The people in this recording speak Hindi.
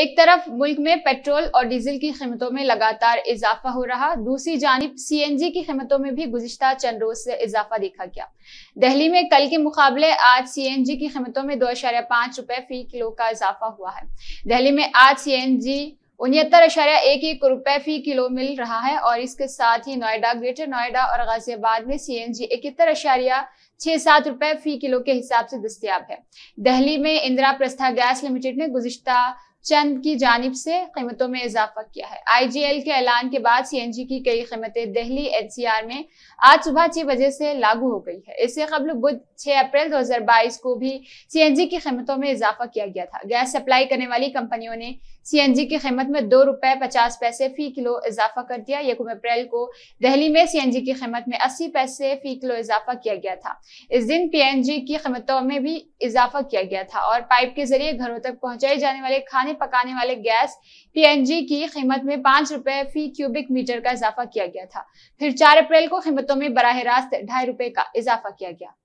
एक तरफ मुल्क में पेट्रोल और डीजल की कीमतों में लगातार इजाफा हो रहा दूसरी जानब सीएनजी की कीमतों में भी गुजशत चंद रोज से इजाफा देखा गया दिल्ली में कल के मुकाबले आज सीएनजी की कीमतों में दो अशारा पांच रुपए फी किलो का इजाफा हुआ है दिल्ली में आज सीएनजी उनहत्तर अशारा एक एक रुपए फी किलो मिल रहा है और इसके साथ ही नोएडा ग्रेटर नोएडा और गाजियाबाद में सी एन जी इकहत्तर अशारिया छह सात रुपए फी किलो के हिसाब से दस्तियाब है दिल्ली में इंदिरा प्रस्था गैस लिमिटेड ने गुजश्ता चंद की जानब से कीमतों में इजाफा किया है आईजीएल के ऐलान के बाद सीएनजी की कई कीमतें दिल्ली एनसीआर में आज सुबह छह बजे से लागू हो गई है इससे कबल बुध 6 अप्रैल 2022 को भी सीएनजी की कीमतों में इजाफा किया गया था गैस सप्लाई करने वाली कंपनियों ने सीएनजी की कीमत में दो रुपए पचास पैसे फी किलो इजाफा कर दिया यकुम अप्रैल को दिल्ली में सीएनजी की कीमत में अस्सी पैसे फी किलो इजाफा किया गया था इस दिन पीएनजी की कीमतों में भी इजाफा किया गया था और पाइप के जरिए घरों तक पहुंचाई जाने वाले खाने खाने पकाने वाले गैस पी की कीमत में पांच रुपए फी क्यूबिक मीटर का इजाफा किया गया था फिर चार अप्रैल को कीमतों में बराह रास्त ढाई रुपए का इजाफा किया गया